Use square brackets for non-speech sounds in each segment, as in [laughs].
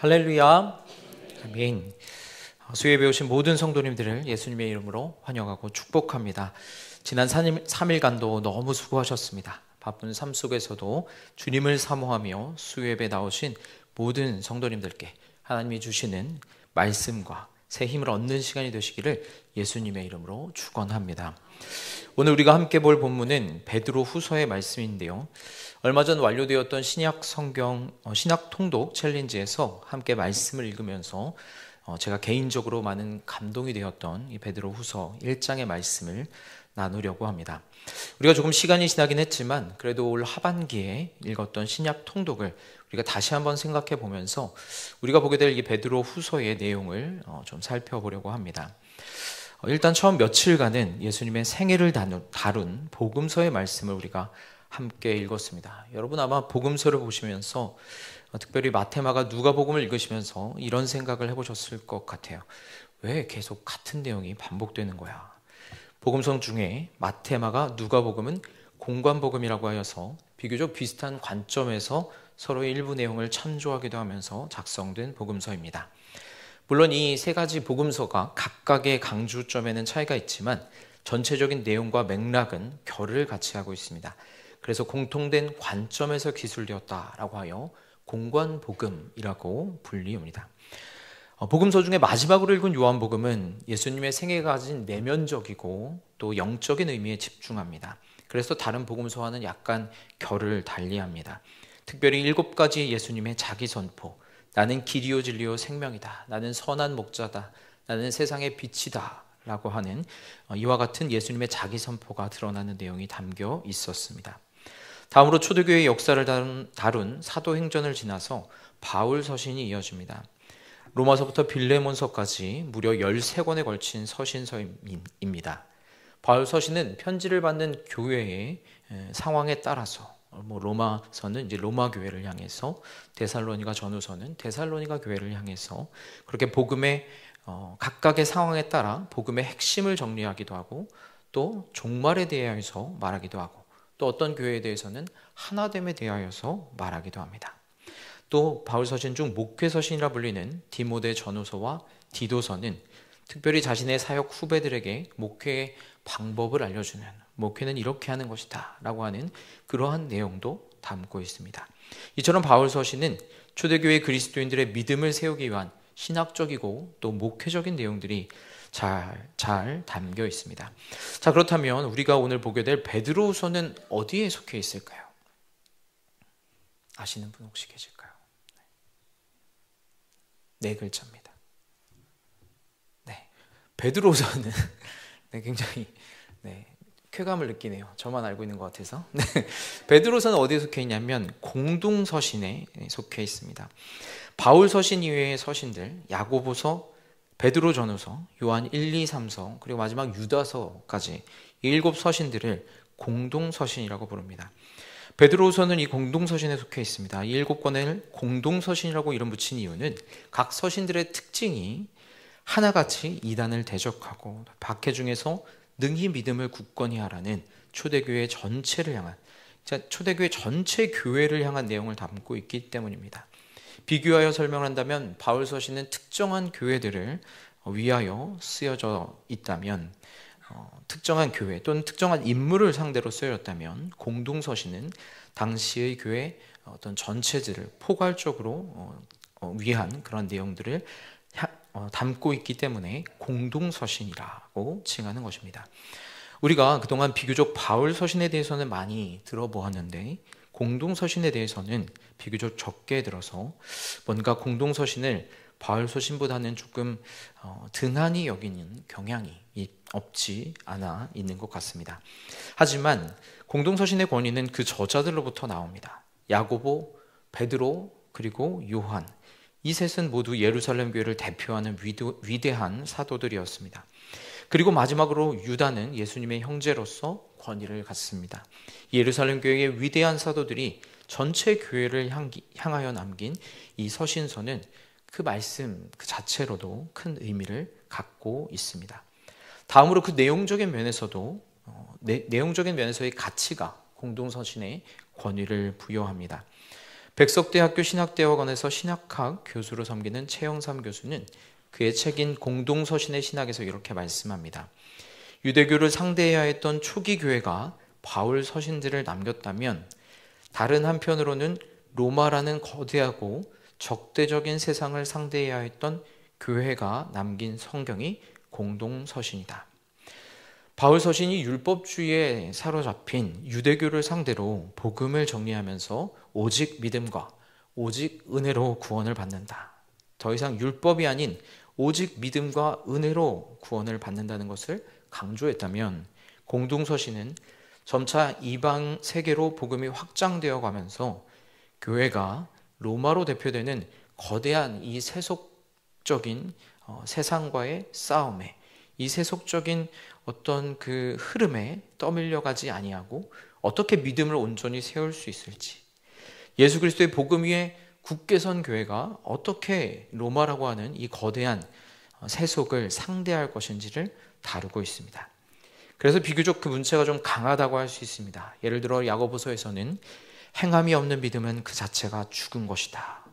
할렐루야. 아멘. 어, 수요에 배우신 모든 성도님들을 예수님의 이름으로 환영하고 축복합니다. 지난 3일간도 너무 수고하셨습니다. 바쁜 삶 속에서도 주님을 사모하며 수예배 나오신 모든 성도님들께 하나님이 주시는 말씀과 새 힘을 얻는 시간이 되시기를 예수님의 이름으로 축원합니다. 오늘 우리가 함께 볼 본문은 베드로 후서의 말씀인데요. 얼마 전 완료되었던 신약 성경 어, 신약 통독 챌린지에서 함께 말씀을 읽으면서 어, 제가 개인적으로 많은 감동이 되었던 이 베드로 후서 1장의 말씀을 나누려고 합니다. 우리가 조금 시간이 지나긴 했지만 그래도 올 하반기에 읽었던 신약 통독을 우리가 다시 한번 생각해 보면서 우리가 보게 될 이 베드로 후서의 내용을 어, 좀 살펴보려고 합니다. 어, 일단 처음 며칠간은 예수님의 생애를 다룬 복음서의 말씀을 우리가 함께 읽었습니다. 여러분 아마 복음서를 보시면서 어, 특별히 마테마가 누가복음을 읽으시면서 이런 생각을 해보셨을 것 같아요. 왜 계속 같은 내용이 반복되는 거야? 복음성 중에 마테마가 누가복음은 공관복음이라고 하여서 비교적 비슷한 관점에서 서로의 일부 내용을 참조하기도 하면서 작성된 복음서입니다. 물론 이 세 가지 복음서가 각각의 강조점에는 차이가 있지만 전체적인 내용과 맥락은 결을 같이 하고 있습니다. 그래서 공통된 관점에서 기술되었다라고 하여 공관 복음이라고 불리웁니다. 어, 복음서 중에 마지막으로 읽은 요한복음은 예수님의 생애가 가진 내면적이고 또 영적인 의미에 집중합니다. 그래서 다른 복음서와는 약간 결을 달리합니다. 특별히 일곱 가지 예수님의 자기 선포, 나는 길이요 진리요 생명이다. 나는 선한 목자다. 나는 세상의 빛이다. 라고 하는 어, 이와 같은 예수님의 자기 선포가 드러나는 내용이 담겨 있었습니다. 다음으로 초대교회의 역사를 다룬, 다룬 사도행전을 지나서 바울 서신이 이어집니다. 로마서부터 빌레몬서까지 무려 13권에 걸친 서신서입니다. 바울 서신은 편지를 받는 교회의 상황에 따라서 어, 뭐 로마서는 이제 로마 교회를 향해서 데살로니가 전후서는 데살로니가 교회를 향해서 그렇게 복음의 어, 각각의 상황에 따라 복음의 핵심을 정리하기도 하고 또 종말에 대하여서 말하기도 하고 또 어떤 교회에 대해서는 하나됨에 대하여서 말하기도 합니다. 또 바울 서신 중 목회 서신이라 불리는 디모데 전후서와 디도서는 특별히 자신의 사역 후배들에게 목회의 방법을 알려주는 목회는 뭐 이렇게 하는 것이다 라고 하는 그러한 내용도 담고 있습니다. 이처럼 바울서신은 초대교회 그리스도인들의 믿음을 세우기 위한 신학적이고 또 목회적인 내용들이 잘, 잘 담겨 있습니다. 자, 그렇다면 우리가 오늘 보게 될 베드로우서는 어디에 속해 있을까요? 아시는 분 혹시 계실까요? 네, 네 글자입니다. 네. 베드로서는 [laughs] 네, 굉장히 네, 쾌감을 느끼네요. 저만 알고 있는 것 같아서. [laughs] 네. 베드로서는 어디에 속해 있냐면 공동 서신에 속해 있습니다. 바울 서신 이외의 서신들, 야고보서, 베드로 전후서, 요한 1, 2, 3서, 그리고 마지막 유다서까지 일곱 서신들을 공동 서신이라고 부릅니다. 베드로서는 이 공동 서신에 속해 있습니다. 이 일곱 권을 공동 서신이라고 이름 붙인 이유는 각 서신들의 특징이 하나같이 이단을 대적하고 박해 중에서 능히 믿음을 굳건히 하라는 초대교회 전체를 향한 초대교회 전체 교회를 향한 내용을 담고 있기 때문입니다. 비교하여 설명한다면 바울 서신은 특정한 교회들을 위하여 쓰여져 있다면 어, 특정한 교회 또는 특정한 인물을 상대로 쓰여다면 공동 서신은 당시의 교회 어떤 전체들을 포괄적으로 어, 어, 위한 그런 내용들을 어, 담고 있기 때문에 공동서신이라고 칭하는 것입니다. 우리가 그동안 비교적 바울 서신에 대해서는 많이 들어보았는데 공동 서신에 대해서는 비교적 적게 들어서 뭔가 공동 서신을 바울 서신보다는 조금 등한히 어, 여기는 경향이 없지 않아 있는 것 같습니다. 하지만 공동 서신의 권위는 그 저자들로부터 나옵니다. 야고보, 베드로 그리고 요한 이 셋은 모두 예루살렘 교회를 대표하는 위대한 사도들이었습니다. 그리고 마지막으로 유다는 예수님의 형제로서 권위를 갖습니다. 예루살렘 교회의 위대한 사도들이 전체 교회를 향하여 남긴 이 서신서는 그 말씀 그 자체로도 큰 의미를 갖고 있습니다. 다음으로 그 내용적인 면에서도 어, 내, 내용적인 면에서의 가치가 공동서신의 권위를 부여합니다. 백석대학교 신학대학원에서 신학학 교수로 섬기는 최영삼 교수는 그의 책인 공동서신의 신학에서 이렇게 말씀합니다. 유대교를 상대해야 했던 초기 교회가 바울 서신들을 남겼다면 다른 한편으로는 로마라는 거대하고 적대적인 세상을 상대해야 했던 교회가 남긴 성경이 공동서신이다. 바울 서신이 율법주의에 사로잡힌 유대교를 상대로 복음을 정리하면서 오직 믿음과 오직 은혜로 구원을 받는다. 더 이상 율법이 아닌 오직 믿음과 은혜로 구원을 받는다는 것을 강조했다면 공동서신은 점차 이방 세계로 복음이 확장되어 가면서 교회가 로마로 대표되는 거대한 이 세속적인 어, 세상과의 싸움에 이 세속적인 어떤 그 흐름에 떠밀려 가지 아니하고 어떻게 믿음을 온전히 세울 수 있을지 예수 그리스도의 복음 위에 굳게 선 교회가 어떻게 로마라고 하는 이 거대한 어, 세속을 상대할 것인지를 다루고 있습니다. 그래서 비교적 그 문체가 좀 강하다고 할 수 있습니다. 예를 들어 야고보서에서는 행함이 없는 믿음은 그 자체가 죽은 것이다.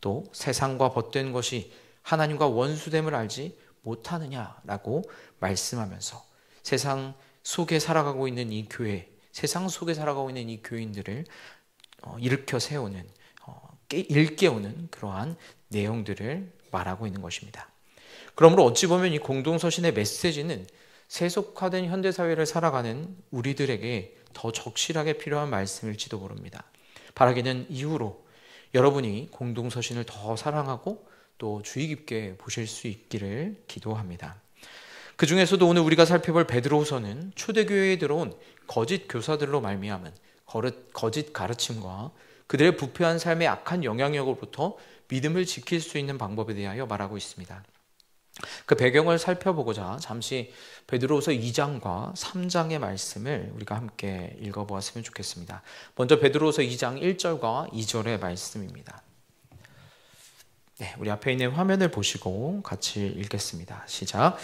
또 세상과 벗된 것이 하나님과 원수됨을 알지 못하느냐라고 말씀하면서 세상 속에 살아가고 있는 이 교회, 세상 속에 살아가고 있는 이 교인들을 어, 일으켜 세우는, 어, 일깨우는 그러한 내용들을 말하고 있는 것입니다. 그러므로 어찌 보면 이 공동서신의 메시지는 세속화된 현대사회를 살아가는 우리들에게 더 적실하게 필요한 말씀일지도 모릅니다. 바라기는 이후로 여러분이 공동서신을 더 사랑하고 또 주의 깊게 보실 수 있기를 기도합니다. 그 중에서도 오늘 우리가 살펴볼 베드로후서는 초대교회에 들어온 거짓 교사들로 말미암은 거짓 가르침과 그들의 부패한 삶의 악한 영향력으로부터 믿음을 지킬 수 있는 방법에 대하여 말하고 있습니다. 그 배경을 살펴보고자 잠시 베드로후서 2장과 3장의 말씀을 우리가 함께 읽어보았으면 좋겠습니다. 먼저 베드로후서 2장 1절과 2절의 말씀입니다. 네, 우리 앞에 있는 화면을 보시고 같이 읽겠습니다. 시작.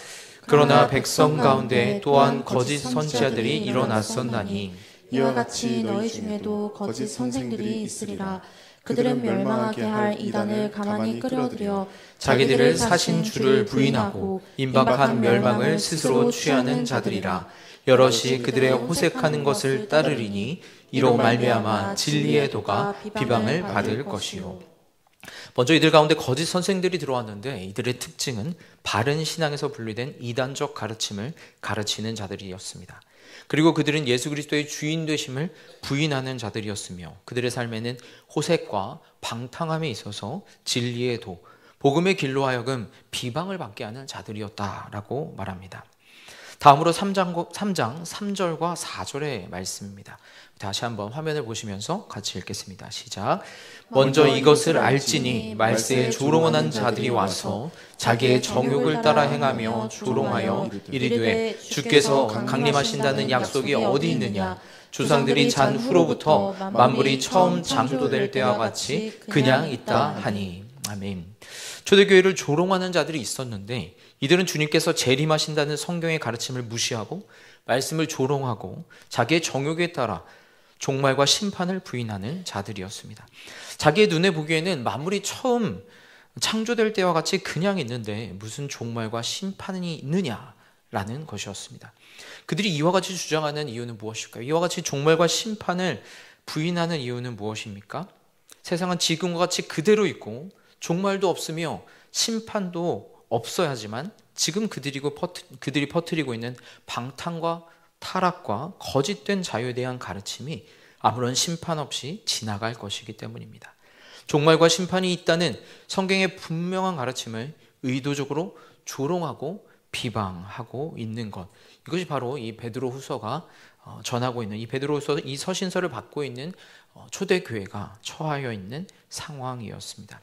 그러나 백성 가운데 또한 거짓 선지자들이 일어났었나니 이와 같이 너희 중에도 거짓 선생들이 있으리라 그들은 멸망하게 할 이단을 가만히 끌어들여 자기들을 사신 주를 부인하고 임박한 멸망을 스스로 취하는 자들이라 여럿이 그들의 호색하는 것을 따르리니 이로 말미암아 진리의 도가 비방을 받을 것이요 먼저 이들 가운데 거짓 선생들이 들어왔는데 이들의 특징은 바른 신앙에서 분리된 이단적 가르침을 가르치는 자들이었습니다. 그리고 그들은 예수 그리스도의 주인 되심을 부인하는 자들이었으며 그들의 삶에는 호색과 방탕함이 있어서 진리의 도, 복음의 길로 하여금 비방을 받게 하는 자들이었다라고 말합니다. 다음으로 3장, 3장 3절과 4절의 말씀입니다. 다시 한번 화면을 보시면서 같이 읽겠습니다. 시작. 먼저, 이것을 알지니 말세에 조롱하는 자들이 와서 자기의 정욕을 따라 행하며 조롱하여 이르되 주께서 강림하신다는 약속이 어디 있느냐 조상들이 잔 후로부터 만물이 처음 창조될 때와 같이 그냥 있다 하니 아멘. 초대교회를 조롱하는 자들이 있었는데 이들은 주님께서 재림하신다는 성경의 가르침을 무시하고 말씀을 조롱하고 자기의 정욕에 따라 종말과 심판을 부인하는 자들이었습니다. 자기의 눈에 보기에는 만물이 처음 창조될 때와 같이 그냥 있는데 무슨 종말과 심판이 있느냐라는 것이었습니다. 그들이 이와 같이 주장하는 이유는 무엇일까요? 이와 같이 종말과 심판을 부인하는 이유는 무엇입니까? 세상은 지금과 같이 그대로 있고 종말도 없으며 심판도 없어야지만 지금 그들이고 퍼트, 그들이 퍼뜨리고 있는 방탕과 타락과 거짓된 자유에 대한 가르침이 아무런 심판 없이 지나갈 것이기 때문입니다. 종말과 심판이 있다는 성경의 분명한 가르침을 의도적으로 조롱하고 비방하고 있는 것. 이것이 바로 이 베드로 후서가 어, 전하고 있는 이 베드로 후서 이 서신서를 받고 있는 어, 초대 교회가 처하여 있는 상황이었습니다.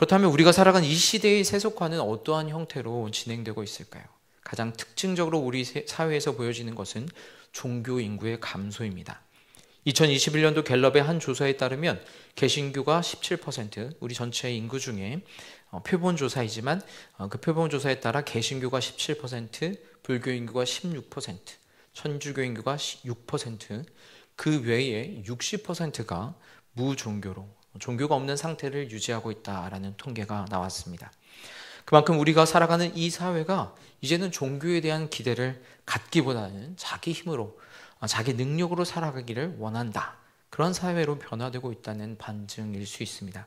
그렇다면 우리가 살아가는 이 시대의 세속화는 어떠한 형태로 진행되고 있을까요? 가장 특징적으로 우리 사회에서 보여지는 것은 종교 인구의 감소입니다. 2021년도 갤럽의 한 조사에 따르면 개신교가 17% 우리 전체 인구 중에 어, 표본 조사이지만 어, 그 표본 조사에 따라 개신교가 17%, 불교 인구가 16%, 천주교 인구가 6%, 그 외에 60%가 무종교로 종교가 없는 상태를 유지하고 있다라는 통계가 나왔습니다. 그만큼 우리가 살아가는 이 사회가 이제는 종교에 대한 기대를 갖기보다는 자기 힘으로, 어, 자기 능력으로 살아가기를 원한다. 그런 사회로 변화되고 있다는 반증일 수 있습니다.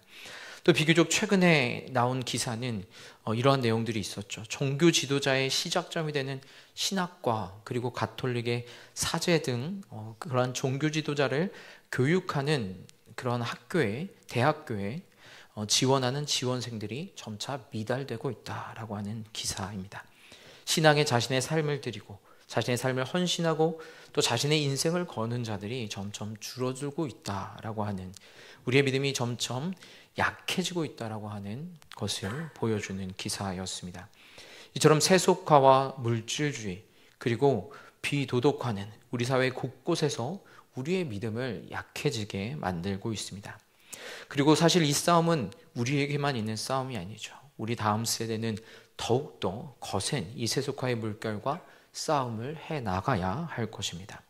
또 비교적 최근에 나온 기사는 어, 이러한 내용들이 있었죠. 종교 지도자의 시작점이 되는 신학과 그리고 가톨릭의 사제 등 어, 그러한 종교 지도자를 교육하는 그런 학교에 대학교에 어, 지원하는 지원생들이 점차 미달되고 있다라고 하는 기사입니다. 신앙에 자신의 삶을 드리고 자신의 삶을 헌신하고 또 자신의 인생을 거는 자들이 점점 줄어들고 있다라고 하는 우리의 믿음이 점점 약해지고 있다라고 하는 것을 보여주는 기사였습니다. 이처럼 세속화와 물질주의 그리고 비도덕화는 우리 사회 곳곳에서 우리의 믿음을 약해지게 만들고 있습니다. 그리고 사실 이 싸움은 우리에게만 있는 싸움이 아니죠. 우리 다음 세대는 더욱더 거센 이 세속화의 물결과 싸움을 해 나가야 할 것입니다.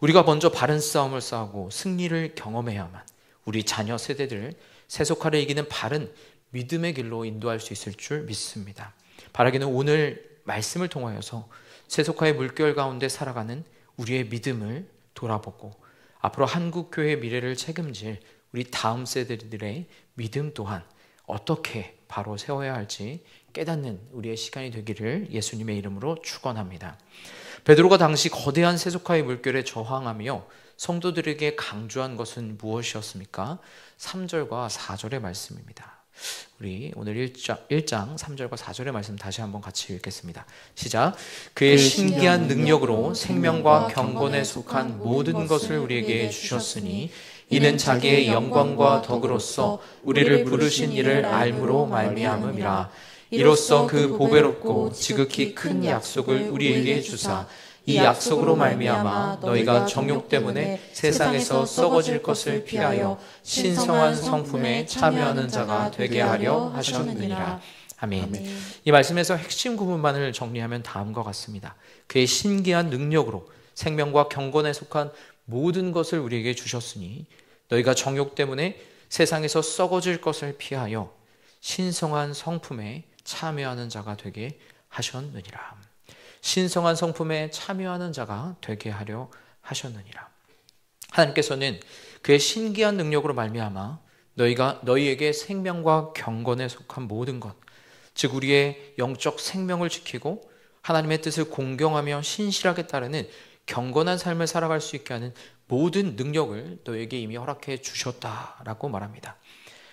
우리가 먼저 바른 싸움을 싸우고 승리를 경험해야만 우리 자녀 세대들을 세속화를 이기는 바른 믿음의 길로 인도할 수 있을 줄 믿습니다. 바라기는 오늘 말씀을 통하여서 세속화의 물결 가운데 살아가는 우리의 믿음을 돌아보고 앞으로 한국 교회 의 미래를 책임질 우리 다음 세대들의 믿음 또한 어떻게 바로 세워야 할지 깨닫는 우리의 시간이 되기를 예수님의 이름으로 축원합니다. 베드로가 당시 거대한 세속화의 물결에 저항하며 성도들에게 강조한 것은 무엇이었습니까? 3절과 4절의 말씀입니다. 우리 오늘 1장, 1장 3절과 4절의 말씀 다시 한번 같이 읽겠습니다. 시작. 그의, 신기한 능력으로 생명과 경건에 속한 모든 것을 우리에게 주셨으니 이는 자기의 영광과 덕으로서 우리를 부르신 이를 알므로 말미암음이라. 이로써 그, 그 보배롭고 지극히 큰 약속을 우리에게 주사 이 약속으로 말미암아 너희가 정욕 때문에 세상에서 썩어질 것을 피하여 신성한 성품에 참여하는 자가 되게 하려 하셨느니라. 아멘. 아멘. 이 말씀에서 핵심 구문만을 정리하면 다음과 같습니다. 그의 신기한 능력으로 생명과 경건에 속한 모든 것을 우리에게 주셨으니 너희가 정욕 때문에 세상에서 썩어질 것을 피하여 신성한 성품에 참여하는 자가 되게 하셨느니라. 신성한 성품에 참여하는 자가 되게 하려 하셨느니라. 하나님께서는 그의 신기한 능력으로 말미암아 너희가 너희에게 생명과 경건에 속한 모든 것, 즉 우리의 영적 생명을 지키고 하나님의 뜻을 공경하며 신실하게 따르는 경건한 삶을 살아갈 수 있게 하는 모든 능력을 너에게 희 이미 허락해 주셨다라고 말합니다.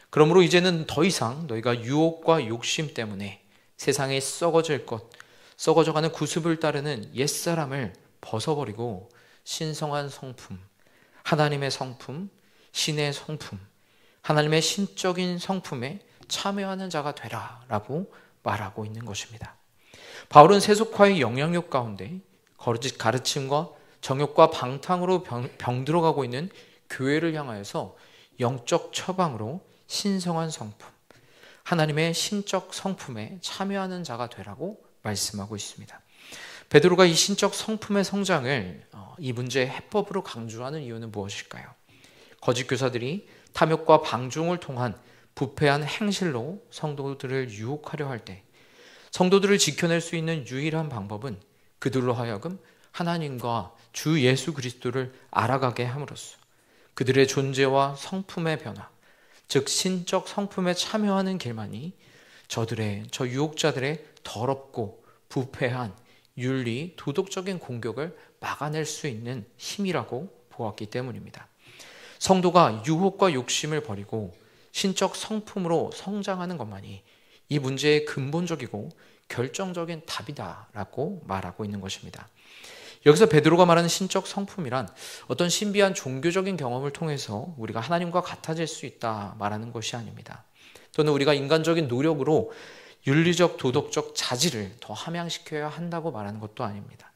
그러므로 이제는 더 이상 너희가 유혹과 욕심 때문에 세상에 썩어질 것, 썩어져가는 구습을 따르는 옛사람을 벗어버리고 신성한 성품, 하나님의 성품, 신의 성품, 하나님의 신적인 성품에 참여하는 자가 되라 라고 말하고 있는 것입니다. 바울은 세속화의 영향력 가운데 거짓 가르침과 정욕과 방탕으로 병, 들어가고 있는 교회를 향하여서 영적 처방으로 신성한 성품, 하나님의 신적 성품에 참여하는 자가 되라고 말씀하고 있습니다. 베드로가 이 신적 성품의 성장을 어, 이 문제의 해법으로 강조하는 이유는 무엇일까요? 거짓 교사들이 탐욕과 방종을 통한 부패한 행실로 성도들을 유혹하려 할 때 성도들을 지켜낼 수 있는 유일한 방법은 그들로 하여금 하나님과 주 예수 그리스도를 알아가게 함으로써 그들의 존재와 성품의 변화, 즉 신적 성품에 참여하는 길만이 저들의 저 유혹자들의 더럽고 부패한 윤리, 도덕적인 공격을 막아낼 수 있는 힘이라고 보았기 때문입니다. 성도가 유혹과 욕심을 버리고 신적 성품으로 성장하는 것만이 이 문제의 근본적이고 결정적인 답이다라고 말하고 있는 것입니다. 여기서 베드로가 말하는 신적 성품이란 어떤 신비한 종교적인 경험을 통해서 우리가 하나님과 같아질 수 있다 말하는 것이 아닙니다. 또는 우리가 인간적인 노력으로 윤리적 도덕적 자질을 더 함양시켜야 한다고 말하는 것도 아닙니다.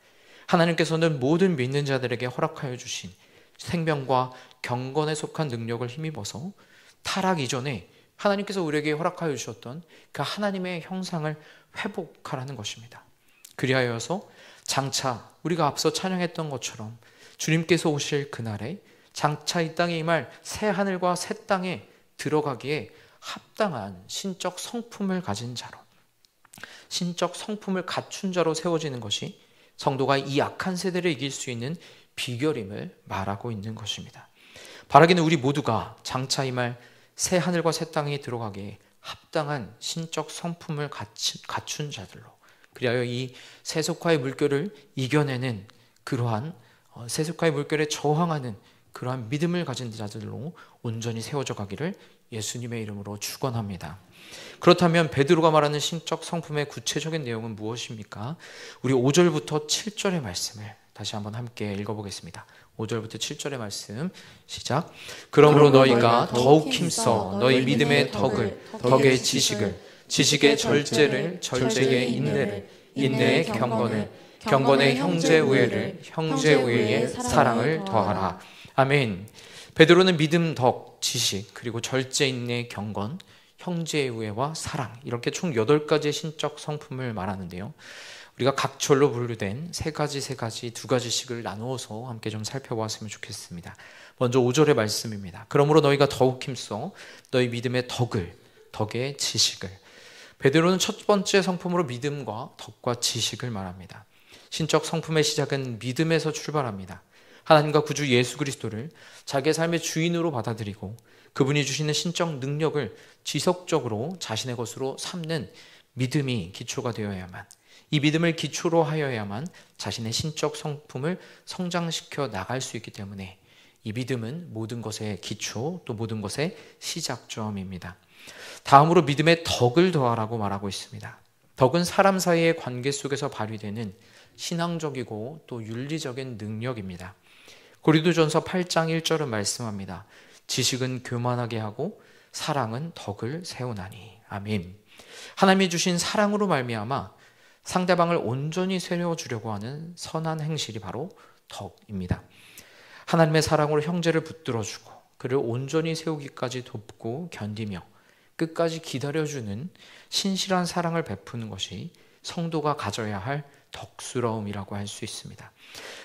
하나님께서는 모든 믿는 자들에게 허락하여 주신 생명과 경건에 속한 능력을 힘입어서 타락 이전에 하나님께서 우리에게 허락하여 주셨던 그 하나님의 형상을 회복하라는 것입니다. 그리하여서 장차 우리가 앞서 찬양했던 것처럼 주님께서 오실 그날에 장차 이 땅에 임할 새 하늘과 새 땅에 들어가기에 합당한 신적 성품을 가진 자로 신적 성품을 갖춘 자로 세워지는 것이 성도가 이 악한 세대를 이길 수 있는 비결임을 말하고 있는 것입니다. 바라기는 우리 모두가 장차 임할 새 하늘과 새 땅에 들어가기에 합당한 신적 성품을 갖춘 자들로 그리하여 이 세속화의 물결을 이겨내는 그러한 어, 세속화의 물결에 저항하는 그러한 믿음을 가진 자들로 온전히 세워져 가기를 예수님의 이름으로 축원합니다. 그렇다면 베드로가 말하는 신적 성품의 구체적인 내용은 무엇입니까? 우리 5절부터 7절의 말씀을 다시 한번 함께 읽어보겠습니다. 5절부터 7절의 말씀 시작. 그러므로 너희가 더욱 힘써 너희 믿음의 덕을, 덕의 지식을, 지식의 절제를, 절제의 인내를, 인내의 경건을, 경건의 형제 우애를, 형제 우애의 사랑을 더하라. 아멘. 베드로는 믿음, 덕, 지식, 그리고 절제, 인내, 경건, 형제의 우애와 사랑 이렇게 총 8가지의 신적 성품을 말하는데요. 우리가 각절로 분류된 3 가지 3 가지 2 가지씩을 나누어서 함께 좀 살펴보았으면 좋겠습니다. 먼저 5절의 말씀입니다. 그러므로 너희가 더욱 힘써 너희 믿음의 덕을 덕의 지식을 베드로는 첫 번째 성품으로 믿음과 덕과 지식을 말합니다. 신적 성품의 시작은 믿음에서 출발합니다. 하나님과 구주 예수 그리스도를 자기 삶의 주인으로 받아들이고 그분이 주시는 신적 능력을 지속적으로 자신의 것으로 삼는 믿음이 기초가 되어야만 이 믿음을 기초로 하여야만 자신의 신적 성품을 성장시켜 나갈 수 있기 때문에 이 믿음은 모든 것의 기초 또 모든 것의 시작점입니다. 다음으로 믿음의 덕을 더하라고 말하고 있습니다. 덕은 사람 사이의 관계 속에서 발휘되는 신앙적이고 또 윤리적인 능력입니다. 고리도전서 8장 1절은 말씀합니다. 지식은 교만하게 하고 사랑은 덕을 세우나니. 아멘. 하나님이 주신 사랑으로 말미암아 상대방을 온전히 세워 주려고 하는 선한 행실이 바로 덕입니다. 하나님의 사랑으로 형제를 붙들어 주고 그를 온전히 세우기까지 돕고 견디며 끝까지 기다려 주는 신실한 사랑을 베푸는 것이 성도가 가져야 할 덕스러움이라고 할 수 있습니다.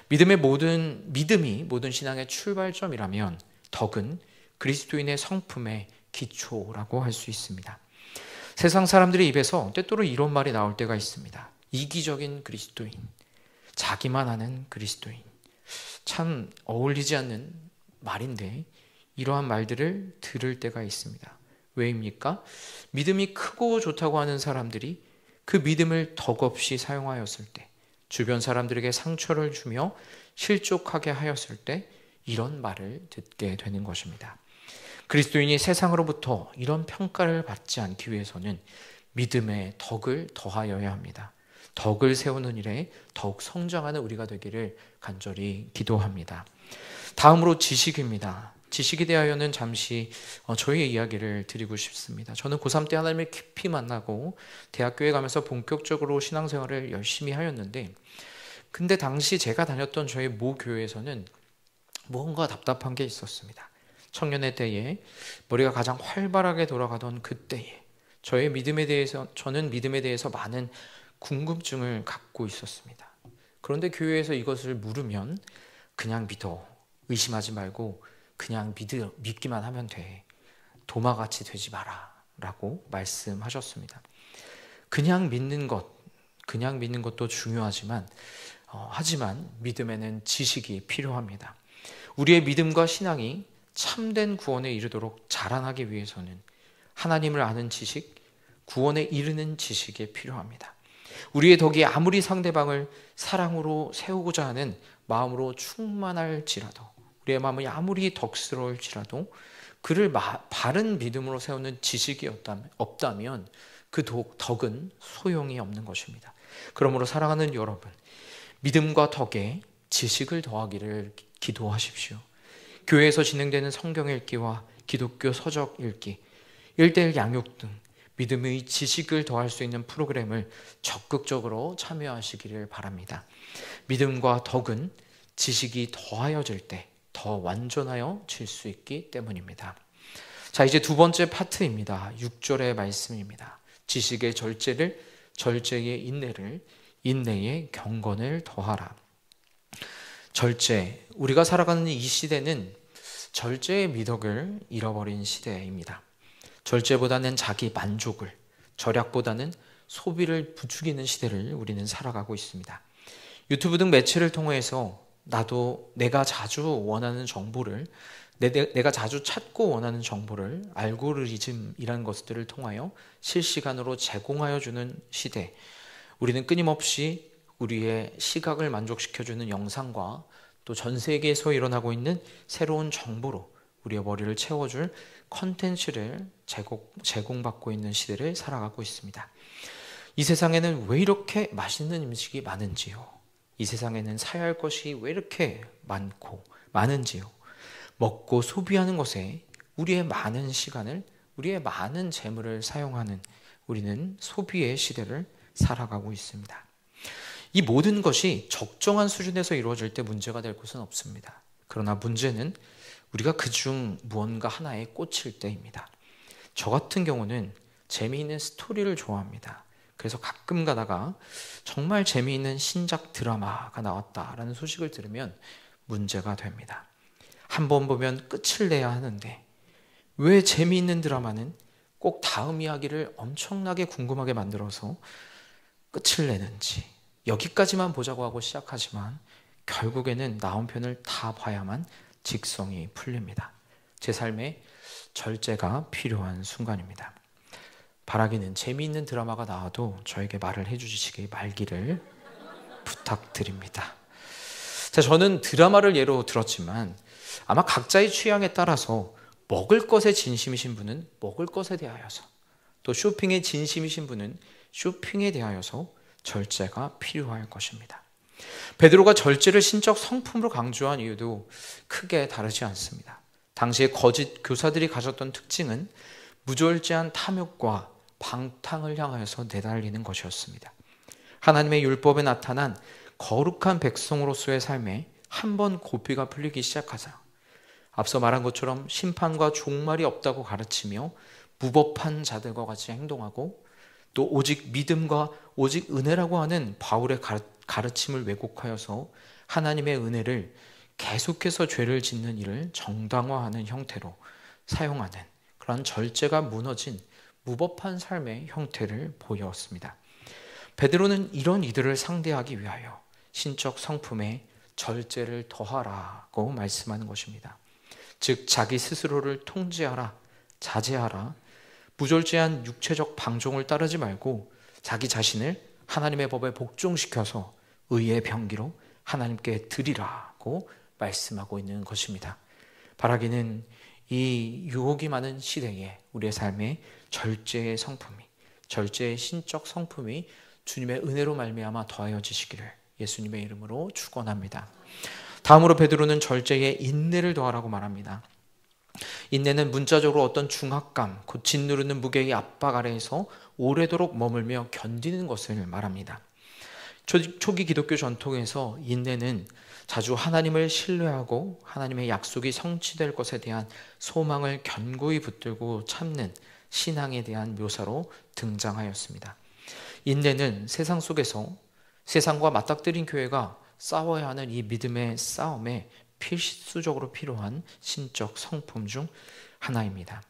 믿음의 모든 믿음이 모든 신앙의 출발점이라면 덕은 그리스도인의 성품의 기초라고 할 수 있습니다. 세상 사람들의 입에서 때때로 이런 말이 나올 때가 있습니다. 이기적인 그리스도인, 자기만 하는 그리스도인. 참 어울리지 않는 말인데 이러한 말들을 들을 때가 있습니다. 왜입니까? 믿음이 크고 좋다고 하는 사람들이 그 믿음을 덕없이 사용하였을 때, 주변 사람들에게 상처를 주며 실족하게 하였을 때 이런 말을 듣게 되는 것입니다. 그리스도인이 세상으로부터 이런 평가를 받지 않기 위해서는 믿음의 덕을 더하여야 합니다. 덕을 세우는 일에 더욱 성장하는 우리가 되기를 간절히 기도합니다. 다음으로 지식입니다. 지식에 대하여는 잠시 어, 저희의 이야기를 드리고 싶습니다. 저는 고3 때 하나님을 깊이 만나고 대학교에 가면서 본격적으로 신앙생활을 열심히 하였는데 근데 당시 제가 다녔던 저희 모 교회에서는 뭔가 답답한 게 있었습니다. 청년의 때에 머리가 가장 활발하게 돌아가던 그때에 저의 믿음에 대해서 저는 믿음에 대해서 많은 궁금증을 갖고 있었습니다. 그런데 교회에서 이것을 물으면 그냥 믿어 의심하지 말고 그냥 믿, 믿기만 하면 돼. 도마같이 되지 마라. 라고 말씀하셨습니다. 그냥 믿는 것, 그냥 믿는 것도 중요하지만, 어, 하지만 믿음에는 지식이 필요합니다. 우리의 믿음과 신앙이 참된 구원에 이르도록 자라나기 위해서는 하나님을 아는 지식, 구원에 이르는 지식이 필요합니다. 우리의 덕이 아무리 상대방을 사랑으로 세우고자 하는 마음으로 충만할지라도 우리의 마음이 아무리 덕스러울지라도 그를 마, 바른 믿음으로 세우는 지식이 없다면, 없다면 그 독, 덕은 소용이 없는 것입니다. 그러므로 사랑하는 여러분, 믿음과 덕에 지식을 더하기를 기도하십시오. 교회에서 진행되는 성경 읽기와 기독교 서적 읽기, 일대일 양육 등 믿음의 지식을 더할 수 있는 프로그램을 적극적으로 참여하시기를 바랍니다. 믿음과 덕은 지식이 더하여질 때더 완전하여 질 수 있기 때문입니다. 자, 이제 두 번째 파트입니다. 6절의 말씀입니다. 지식의 절제를 절제의 인내를 인내의 경건을 더하라. 절제. 우리가 살아가는 이 시대는 절제의 미덕을 잃어버린 시대입니다. 절제보다는 자기 만족을, 절약보다는 소비를 부추기는 시대를 우리는 살아가고 있습니다. 유튜브 등 매체를 통해서 나도 내가 자주 원하는 정보를 내, 내가 자주 찾고 원하는 정보를 알고리즘이라는 것들을 통하여 실시간으로 제공하여 주는 시대. 우리는 끊임없이 우리의 시각을 만족시켜주는 영상과 또 전 세계에서 일어나고 있는 새로운 정보로 우리의 머리를 채워줄 컨텐츠를 제공, 받고 있는 시대를 살아가고 있습니다. 이 세상에는 왜 이렇게 맛있는 음식이 많은지요? 이 세상에는 사야 할 것이 왜 이렇게 많고 많은지요. 먹고 소비하는 것에 우리의 많은 시간을 우리의 많은 재물을 사용하는 우리는 소비의 시대를 살아가고 있습니다. 이 모든 것이 적정한 수준에서 이루어질 때 문제가 될 것은 없습니다. 그러나 문제는 우리가 그 중 무언가 하나에 꽂힐 때입니다. 저 같은 경우는 재미있는 스토리를 좋아합니다. 그래서 가끔 가다가 정말 재미있는 신작 드라마가 나왔다라는 소식을 들으면 문제가 됩니다. 한 번 보면 끝을 내야 하는데 왜 재미있는 드라마는 꼭 다음 이야기를 엄청나게 궁금하게 만들어서 끝을 내는지 여기까지만 보자고 하고 시작하지만 결국에는 나온 편을 다 봐야만 직성이 풀립니다. 제 삶에 절제가 필요한 순간입니다. 바라기는 재미있는 드라마가 나와도 저에게 말을 해주시기 말기를 부탁드립니다. 자, 저는 드라마를 예로 들었지만 아마 각자의 취향에 따라서 먹을 것에 진심이신 분은 먹을 것에 대하여서 또 쇼핑에 진심이신 분은 쇼핑에 대하여서 절제가 필요할 것입니다. 베드로가 절제를 신적 성품으로 강조한 이유도 크게 다르지 않습니다. 당시의 거짓 교사들이 가졌던 특징은 무절제한 탐욕과 방탕을 향하여서 내달리는 것이었습니다. 하나님의 율법에 나타난 거룩한 백성으로서의 삶에 한 번 고삐가 풀리기 시작하자 앞서 말한 것처럼 심판과 종말이 없다고 가르치며 무법한 자들과 같이 행동하고 또 오직 믿음과 오직 은혜라고 하는 바울의 가르침을 왜곡하여서 하나님의 은혜를 계속해서 죄를 짓는 일을 정당화하는 형태로 사용하는 그런 절제가 무너진 무법한 삶의 형태를 보였습니다. 베드로는 이런 이들을 상대하기 위하여 신적 성품에 절제를 더하라고 말씀하는 것입니다. 즉 자기 스스로를 통제하라, 자제하라. 무절제한 육체적 방종을 따르지 말고 자기 자신을 하나님의 법에 복종시켜서 의의 병기로 하나님께 드리라고 말씀하고 있는 것입니다. 바라기는 이 유혹이 많은 시대에 우리의 삶에 절제의 성품이 절제의 신적 성품이 주님의 은혜로 말미암아 더하여지시기를 예수님의 이름으로 축원합니다. 다음으로 베드로는 절제에 인내를 더하라고 말합니다. 인내는 문자적으로 어떤 중압감, 곧 짓누르는 무게의 압박 아래에서 오래도록 머물며 견디는 것을 말합니다. 초기 기독교 전통에서 인내는 자주 하나님을 신뢰하고 하나님의 약속이 성취될 것에 대한 소망을 견고히 붙들고 참는 신앙에 대한 묘사로 등장하였습니다. 인내는 세상 속에서 세상과 맞닥뜨린 교회가 싸워야 하는 이 믿음의 싸움에 필수적으로 필요한 신적 성품 중 하나입니다.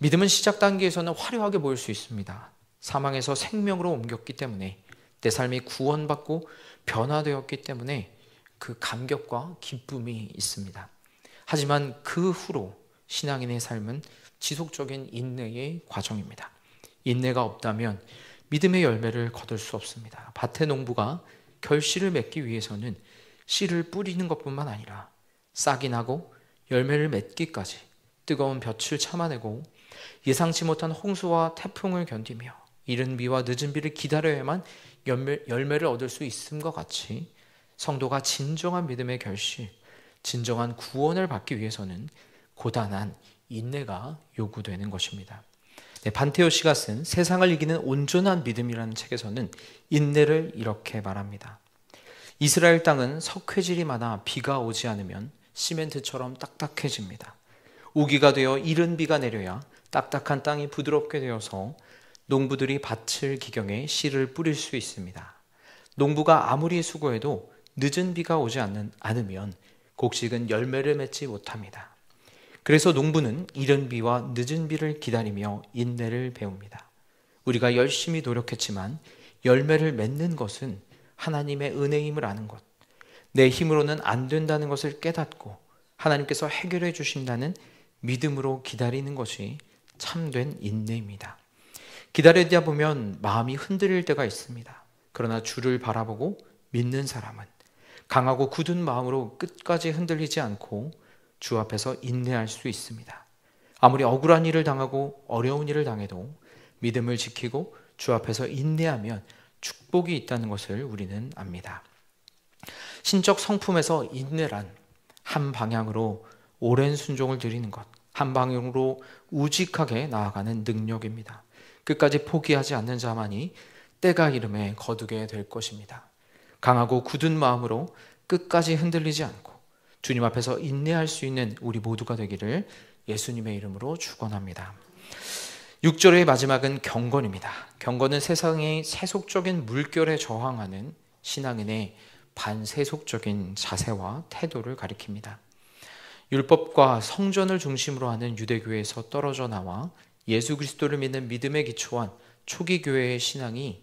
믿음은 시작 단계에서는 화려하게 보일 수 있습니다. 사망에서 생명으로 옮겼기 때문에 내 삶이 구원받고 변화되었기 때문에 그 감격과 기쁨이 있습니다. 하지만 그 후로 신앙인의 삶은 지속적인 인내의 과정입니다. 인내가 없다면 믿음의 열매를 거둘 수 없습니다. 밭의 농부가 결실을 맺기 위해서는 씨를 뿌리는 것뿐만 아니라 싹이 나고 열매를 맺기까지 뜨거운 볕을 참아내고 예상치 못한 홍수와 태풍을 견디며 이른 비와 늦은 비를 기다려야만 열매, 를 얻을 수 있음과 같이 성도가 진정한 믿음의 결실, 진정한 구원을 받기 위해서는 고단한 인내가 요구되는 것입니다. 네, 반테오 씨가 쓴 세상을 이기는 온전한 믿음이라는 책에서는 인내를 이렇게 말합니다. 이스라엘 땅은 석회질이 많아 비가 오지 않으면 시멘트처럼 딱딱해집니다. 우기가 되어 이른 비가 내려야 딱딱한 땅이 부드럽게 되어서 농부들이 밭을 기경에 씨를 뿌릴 수 있습니다. 농부가 아무리 수고해도 늦은 비가 오지 않는, 않으면 곡식은 열매를 맺지 못합니다. 그래서 농부는 이른 비와 늦은 비를 기다리며 인내를 배웁니다. 우리가 열심히 노력했지만 열매를 맺는 것은 하나님의 은혜임을 아는 것, 내 힘으로는 안 된다는 것을 깨닫고 하나님께서 해결해 주신다는 믿음으로 기다리는 것이 참된 인내입니다. 기다리다 보면 마음이 흔들릴 때가 있습니다. 그러나 주를 바라보고 믿는 사람은 강하고 굳은 마음으로 끝까지 흔들리지 않고 주 앞에서 인내할 수 있습니다. 아무리 억울한 일을 당하고 어려운 일을 당해도 믿음을 지키고 주 앞에서 인내하면 축복이 있다는 것을 우리는 압니다. 신적 성품에서 인내란 한 방향으로 오랜 순종을 드리는 것, 한 방향으로 우직하게 나아가는 능력입니다. 끝까지 포기하지 않는 자만이 때가 이름에 거두게 될 것입니다. 강하고 굳은 마음으로 끝까지 흔들리지 않고 주님 앞에서 인내할 수 있는 우리 모두가 되기를 예수님의 이름으로 축원합니다. 6절의 마지막은 경건입니다. 경건은 세상의 세속적인 물결에 저항하는 신앙인의 반세속적인 자세와 태도를 가리킵니다. 율법과 성전을 중심으로 하는 유대교에서 떨어져 나와 예수 그리스도를 믿는 믿음에 기초한 초기 교회의 신앙이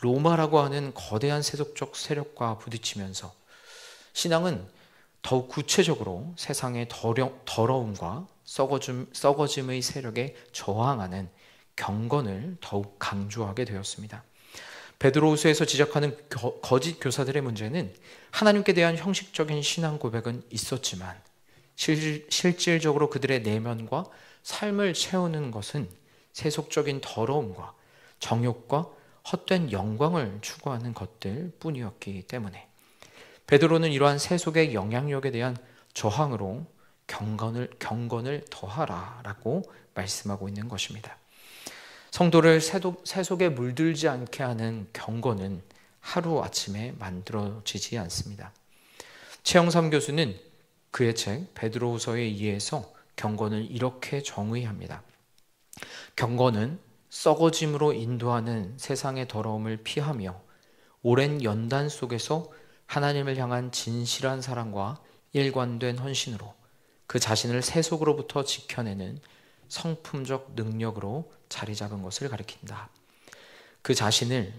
로마라고 하는 거대한 세속적 세력과 부딪히면서 신앙은 더욱 구체적으로 세상의 더러, 움과 썩어짐, 썩어짐의 세력에 저항하는 경건을 더욱 강조하게 되었습니다. 베드로우스에서 지적하는 거, 거짓 교사들의 문제는 하나님께 대한 형식적인 신앙 고백은 있었지만 실, 실질적으로 그들의 내면과 삶을 채우는 것은 세속적인 더러움과 정욕과 헛된 영광을 추구하는 것들 뿐이었기 때문에 베드로는 이러한 세속의 영향력에 대한 저항으로 경건을 경건을 더하라라고 말씀하고 있는 것입니다. 성도를 세속에 물들지 않게 하는 경건은 하루 아침에 만들어지지 않습니다. 최영삼 교수는 그의 책 베드로후서에 의해서 경건을 이렇게 정의합니다. 경건은 썩어짐으로 인도하는 세상의 더러움을 피하며 오랜 연단 속에서 하나님을 향한 진실한 사랑과 일관된 헌신으로 그 자신을 세속으로부터 지켜내는 성품적 능력으로 자리 잡은 것을 가리킨다. 그 자신을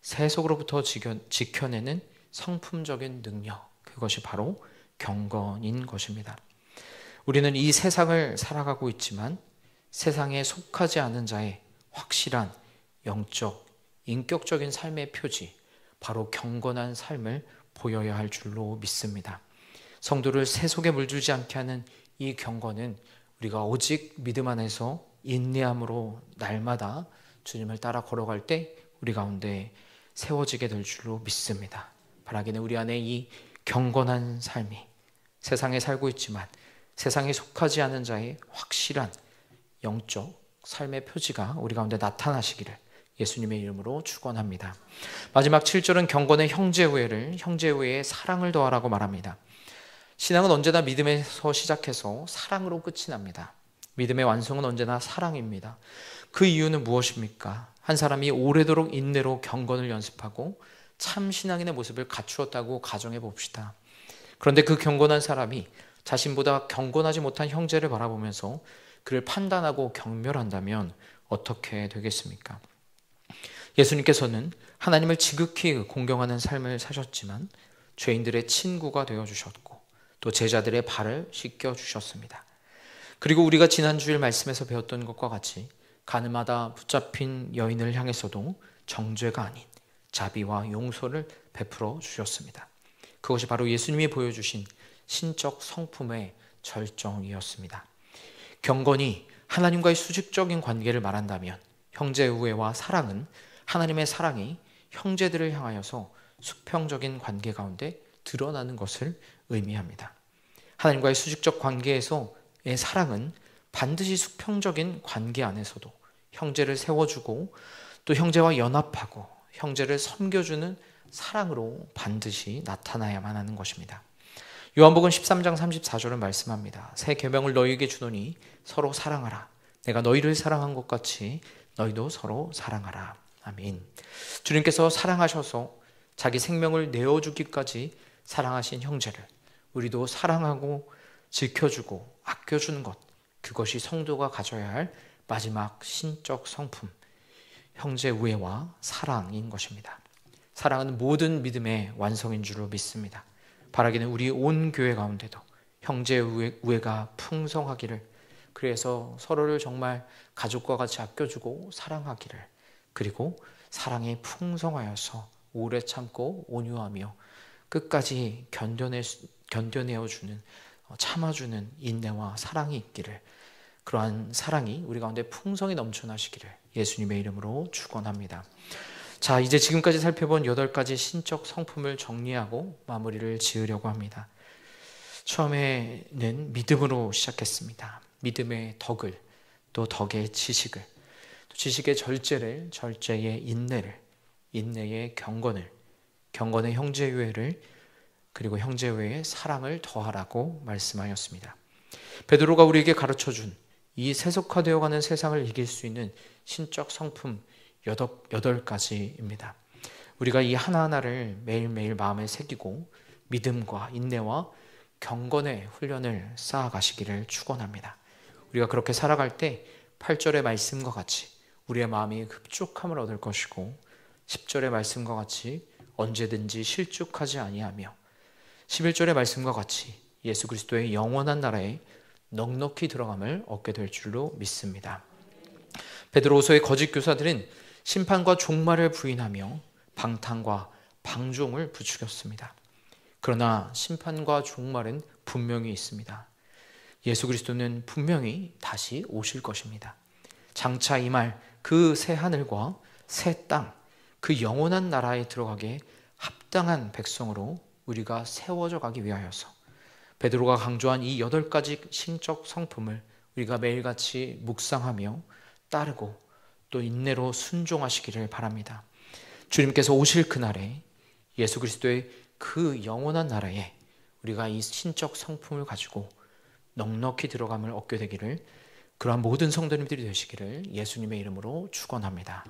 세속으로부터 지켜, 내는 성품적인 능력, 그것이 바로 경건인 것입니다. 우리는 이 세상을 살아가고 있지만 세상에 속하지 않은 자의 확실한 영적, 인격적인 삶의 표지, 바로 경건한 삶을 보여야 할 줄로 믿습니다. 성도를 세속에 물주지 않게 하는 이 경건은 우리가 오직 믿음 안에서 인내함으로 날마다 주님을 따라 걸어갈 때 우리 가운데 세워지게 될 줄로 믿습니다. 바라기는 우리 안에 이 경건한 삶이 세상에 살고 있지만 세상에 속하지 않은 자의 확실한 영적 삶의 표지가 우리 가운데 나타나시기를 예수님의 이름으로 축원합니다. 마지막 7절은 경건의 형제 후회를 형제 후에 회 사랑을 더하라고 말합니다. 신앙은 언제나 믿음에서 시작해서 사랑으로 끝이 납니다. 믿음의 완성은 언제나 사랑입니다. 그 이유는 무엇입니까? 한 사람이 오래도록 인내로 경건을 연습하고 참 신앙인의 모습을 갖추었다고 가정해 봅시다. 그런데 그 경건한 사람이 자신보다 경건하지 못한 형제를 바라보면서 그를 판단하고 경멸한다면 어떻게 되겠습니까? 예수님께서는 하나님을 지극히 공경하는 삶을 사셨지만 죄인들의 친구가 되어 주셨고 또 제자들의 발을 씻겨 주셨습니다. 그리고 우리가 지난주일 말씀에서 배웠던 것과 같이 가늠하다 붙잡힌 여인을 향해서도 정죄가 아닌 자비와 용서를 베풀어 주셨습니다. 그것이 바로 예수님이 보여주신 신적 성품의 절정이었습니다. 경건이 하나님과의 수직적인 관계를 말한다면 형제 우애와 사랑은 하나님의 사랑이 형제들을 향하여서 수평적인 관계 가운데 드러나는 것을 의미합니다. 하나님과의 수직적 관계에서의 사랑은 반드시 수평적인 관계 안에서도 형제를 세워주고 또 형제와 연합하고 형제를 섬겨주는 사랑으로 반드시 나타나야만 하는 것입니다. 요한복음 13장 34절은 말씀합니다. 새 계명을 너희에게 주노니 서로 사랑하라. 내가 너희를 사랑한 것 같이 너희도 서로 사랑하라. 아멘. 주님께서 사랑하셔서 자기 생명을 내어주기까지 사랑하신 형제를 우리도 사랑하고 지켜주고 아껴주는 것. 그것이 성도가 가져야 할 마지막 신적 성품. 형제 우애와 사랑인 것입니다. 사랑은 모든 믿음의 완성인 줄로 믿습니다. 바라기는 우리 온 교회 가운데도 형제 우애, 우애가 풍성하기를 그래서 서로를 정말 가족과 같이 아껴주고 사랑하기를 그리고 사랑이 풍성하여서 오래 참고 온유하며 끝까지 견뎌내, 견뎌내어주는 어, 참아주는 인내와 사랑이 있기를 그러한 사랑이 우리 가운데 풍성히 넘쳐나시기를 예수님의 이름으로 축원합니다. 자, 이제 지금까지 살펴본 여덟 가지 신적 성품을 정리하고 마무리를 지으려고 합니다. 처음에는 믿음으로 시작했습니다. 믿음의 덕을 또 덕의 지식을 또 지식의 절제를 절제의 인내를 인내의 경건을 경건의 형제유해를 그리고 형제회의 사랑을 더하라고 말씀하였습니다. 베드로가 우리에게 가르쳐 준 이 세속화되어 가는 세상을 이길 수 있는 신적 성품 8가지입니다. 우리가 이 하나하나를 매일매일 마음에 새기고 믿음과 인내와 경건의 훈련을 쌓아가시기를 축원합니다. 우리가 그렇게 살아갈 때 8절의 말씀과 같이 우리의 마음이 흡족함을 얻을 것이고 10절의 말씀과 같이 언제든지 실족하지 아니하며 11절의 말씀과 같이 예수 그리스도의 영원한 나라에 넉넉히 들어감을 얻게 될 줄로 믿습니다. 베드로서의 거짓 교사들은 심판과 종말을 부인하며 방탕과 방종을 부추겼습니다. 그러나 심판과 종말은 분명히 있습니다. 예수 그리스도는 분명히 다시 오실 것입니다. 장차 이 말 그 새 하늘과 새 땅, 그 영원한 나라에 들어가게 합당한 백성으로 우리가 세워져 가기 위하여서 베드로가 강조한 이 여덟 가지 신적 성품을 우리가 매일같이 묵상하며 따르고 또 인내로 순종하시기를 바랍니다. 주님께서 오실 그날에 예수 그리스도의 그 영원한 나라에 우리가 이 신적 성품을 가지고 넉넉히 들어감을 얻게 되기를 그러한 모든 성도님들이 되시기를 예수님의 이름으로 축원합니다.